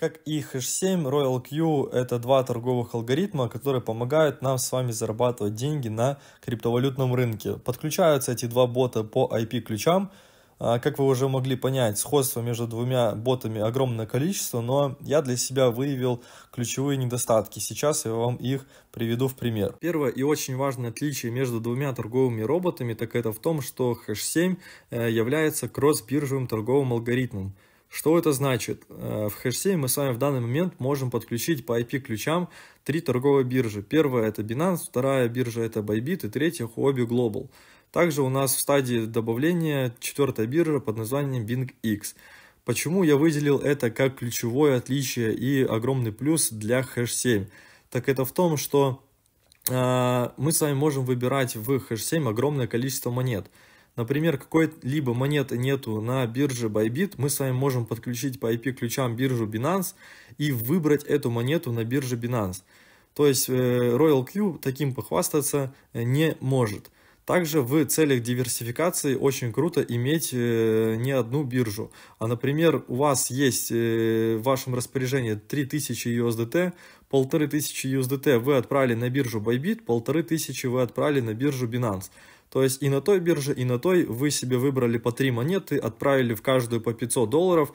Как и Hash7, Royal Q — это два торговых алгоритма, которые помогают нам с вами зарабатывать деньги на криптовалютном рынке. Подключаются эти два бота по IP-ключам. А, как вы уже могли понять, сходство между двумя ботами огромное количество, но я для себя выявил ключевые недостатки. Сейчас я вам их приведу в пример. Первое и очень важное отличие между двумя торговыми роботами, так это в том, что Hash7 э, является кросс-биржевым торговым алгоритмом. Что это значит? Э, в хэш мы с вами в данный момент можем подключить по IP-ключам три торговые биржи. Первая это Binance, вторая биржа это Bybit и третья Huobi Global. Также у нас в стадии добавления четвертая биржа под названием BingX. Почему я выделил это как ключевое отличие и огромный плюс для Hash7? Так это в том, что э, мы с вами можем выбирать в Hash7 огромное количество монет. Например, какой-либо монеты нету на бирже Bybit, мы с вами можем подключить по IP-ключам биржу Binance и выбрать эту монету на бирже Binance. То есть э, Royal Q таким похвастаться э, не может. Также в целях диверсификации очень круто иметь э, не одну биржу. А, например, у вас есть в вашем распоряжении 3000 USDT, 1500 USDT вы отправили на биржу Bybit, 1500 вы отправили на биржу Binance. То есть и на той бирже, и на той вы себе выбрали по 3 монеты, отправили в каждую по 500 долларов.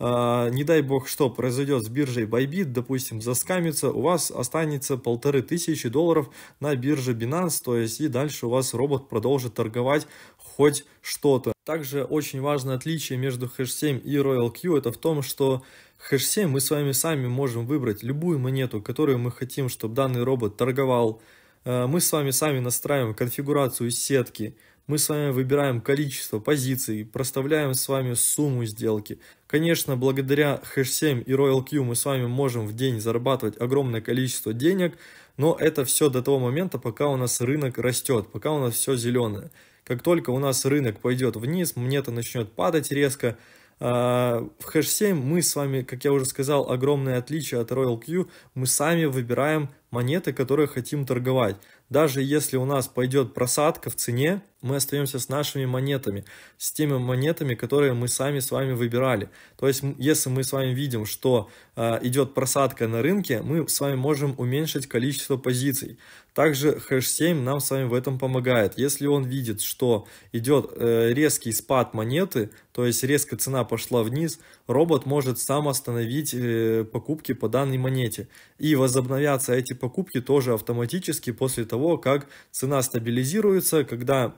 А, не дай бог, что произойдет с биржей Bybit, допустим, заскамится, у вас останется полторы тысячи долларов на бирже Binance, то есть и дальше у вас робот продолжит торговать хоть что-то. Также очень важное отличие между Hash 7 и Royal Q это в том, что Hash 7 мы с вами сами можем выбрать любую монету, которую мы хотим, чтобы данный робот торговал Э, мы с вами сами настраиваем конфигурацию сетки, мы с вами выбираем количество позиций, проставляем с вами сумму сделки. Конечно, благодаря Hash7 и Royal Q мы с вами можем в день зарабатывать огромное количество денег, но это все до того момента, пока у нас рынок растет, пока у нас все зеленое. Как только у нас рынок пойдет вниз, монета начнет падать резко, э, в Hash7 мы с вами, как я уже сказал, огромное отличие от Royal Q, мы сами выбираем монеты, которые хотим торговать. Даже если у нас пойдет просадка в цене, мы остаемся с нашими монетами, с теми монетами, которые мы сами с вами выбирали. То есть, если мы с вами видим, что э, идет просадка на рынке, мы с вами можем уменьшить количество позиций. Также хэш 7 нам с вами в этом помогает. Если он видит, что идет э, резкий спад монеты, то есть резко цена пошла вниз, робот может сам остановить э, покупки по данной монете. И возобновятся эти покупки тоже автоматически после того, как цена стабилизируется, когда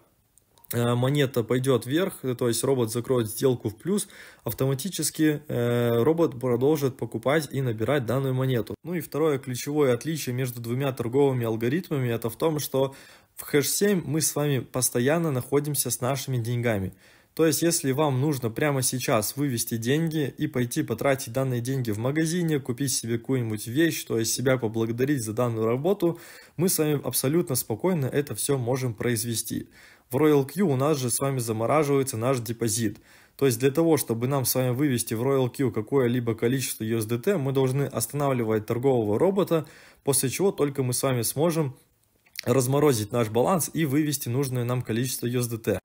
э, монета пойдет вверх, э, то есть робот закроет сделку в плюс, автоматически робот продолжит покупать и набирать данную монету. Ну и второе ключевое отличие между двумя торговыми алгоритмами это в том, что в хэш 7 мы с вами постоянно находимся с нашими деньгами. То есть, если вам нужно прямо сейчас вывести деньги и пойти потратить данные деньги в магазине, купить себе какую-нибудь вещь, то есть себя поблагодарить за данную работу, мы с вами абсолютно спокойно это все можем произвести. В Royal Q у нас же с вами замораживается наш депозит. То есть для того, чтобы нам с вами вывести в Royal Q какое-либо количество USDT, мы должны останавливать торгового робота, после чего только мы с вами сможем разморозить наш баланс и вывести нужное нам количество USDT.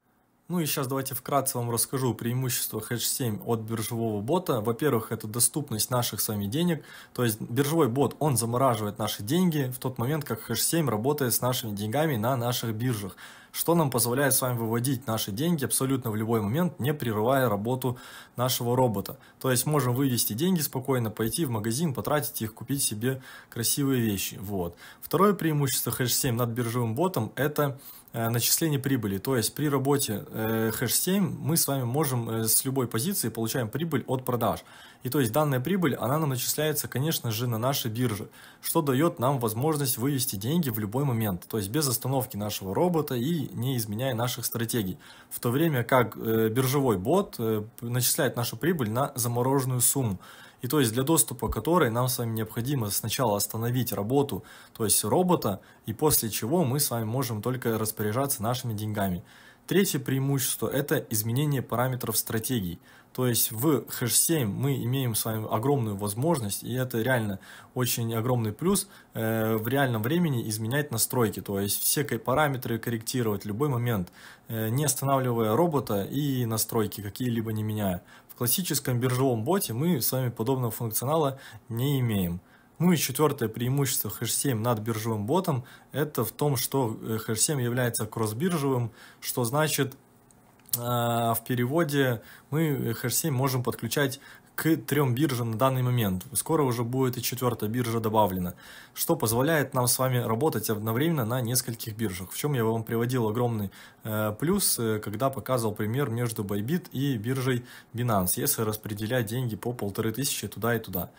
Ну и сейчас давайте вкратце вам расскажу преимущества H7 от биржевого бота. Во-первых, это доступность наших с вами денег. То есть биржевой бот, он замораживает наши деньги в тот момент, как H7 работает с нашими деньгами на наших биржах что нам позволяет с вами выводить наши деньги абсолютно в любой момент, не прерывая работу нашего робота. То есть можем вывести деньги спокойно, пойти в магазин, потратить их, купить себе красивые вещи. Вот. Второе преимущество Hash7 над биржевым ботом – это э, начисление прибыли. То есть при работе Hash7 э, мы с вами можем э, с любой позиции получаем прибыль от продаж. И то есть данная прибыль, она нам начисляется, конечно же, на нашей бирже, что дает нам возможность вывести деньги в любой момент. То есть без остановки нашего робота и не изменяя наших стратегий. В то время как э, биржевой бот э, начисляет нашу прибыль на замороженную сумму. И то есть для доступа которой нам с вами необходимо сначала остановить работу, то есть робота, и после чего мы с вами можем только распоряжаться нашими деньгами. Третье преимущество – это изменение параметров стратегий. То есть в хэш-7 мы имеем с вами огромную возможность, и это реально очень огромный плюс э, в реальном времени изменять настройки, то есть все параметры корректировать в любой момент, э, не останавливая робота и настройки какие-либо не меняя. В классическом биржевом боте мы с вами подобного функционала не имеем. Ну и четвертое преимущество Hash7 над биржевым ботом – это в том, что э, Hash7 является кроссбиржевым, что значит э, в переводе мы э, Hash7 можем подключать к трем биржам на данный момент. Скоро уже будет и четвертая биржа добавлена, что позволяет нам с вами работать одновременно на нескольких биржах. В чем я вам приводил огромный плюс, когда показывал пример между Bybit и биржей Binance, если распределять деньги по полторы тысячи туда и туда.